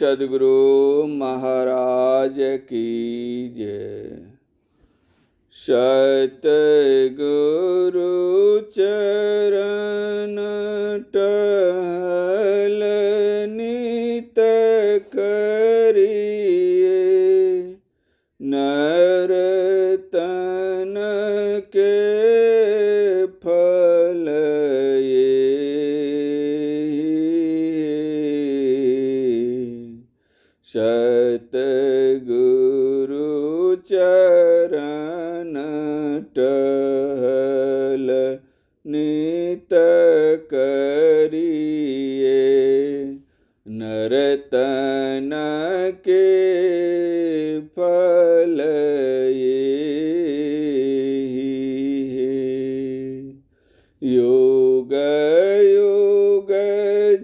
सदगुरु महाराज की जय गुरु चरण टहल नित करिए नर तन के फल ये चरण टहल नित करिए नरतन के फल योग योग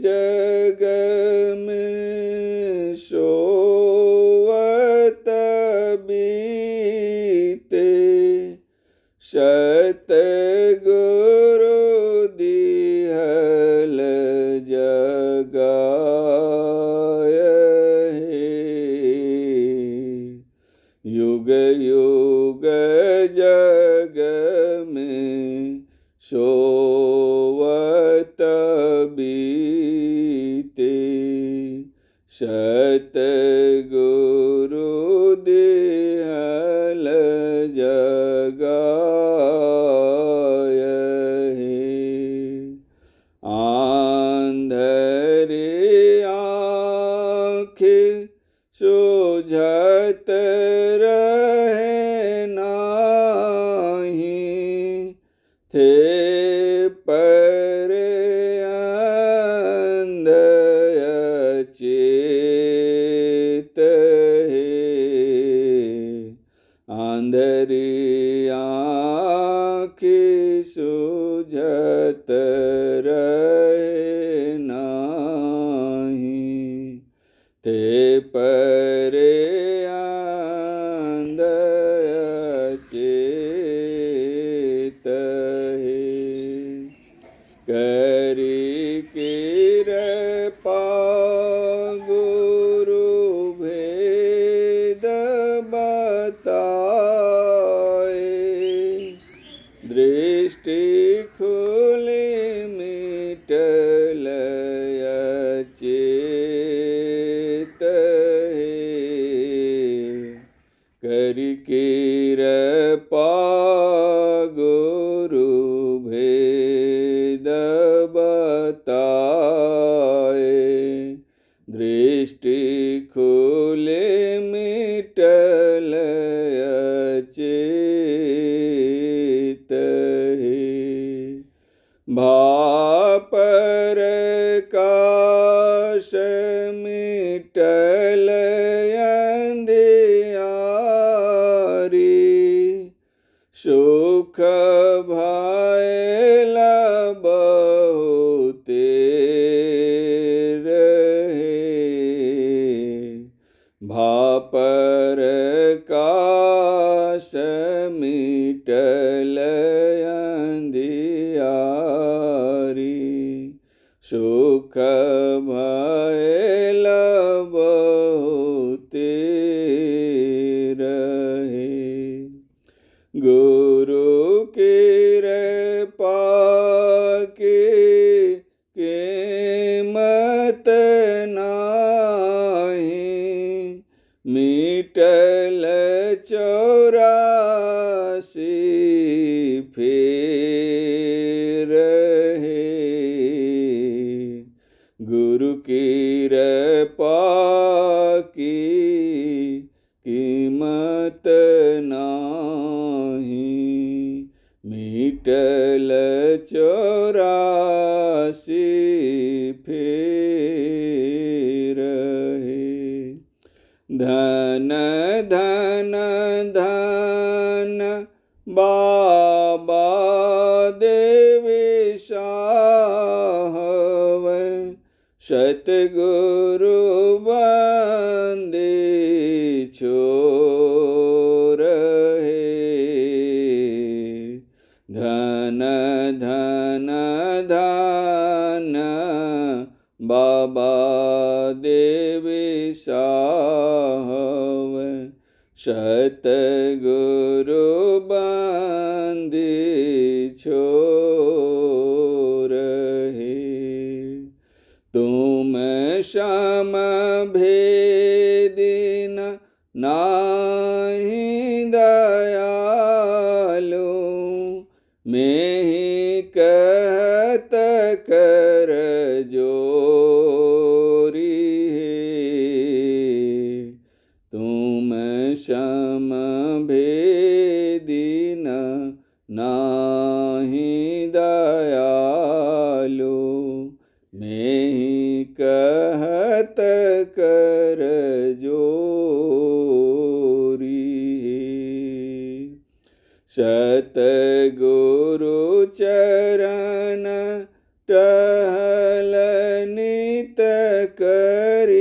जग में शोवत बी ते शत गुरु दिहल जगा युग युग जग में शोवत बीते शत नाही थे पर अंधयचेत हे आंधरी आखी सुझत रहे नाही ते परे गुरु भेद बताए दृष्टि खुले मिटल चेत भापर काश मिटल अंधियारी सुख भापर का समीटल अंधियारी सुख भय लबो फिर रहे गुरु की रपा की कीमत नही मिटल चौरासी फिर रहे धन धन धन बा सतगुरु बंदी छो रहे धन धन धन बाबा देवी साहब गुरु बंदी छो समभेदिन नाही दयालु में ही कहत कर जोरी तुम तुम समभेदिन नाही दया गोरी सत गुरु चरण टहल नित करिए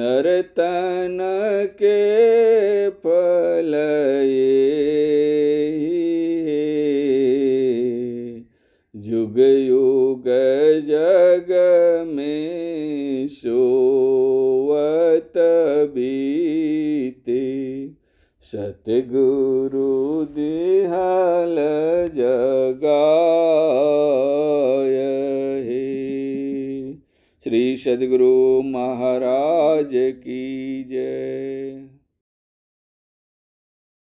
नरतन के फलये युग जग में सोवत बीते सतगुरु दिहल जगाय श्री सदगुरु महाराज की जय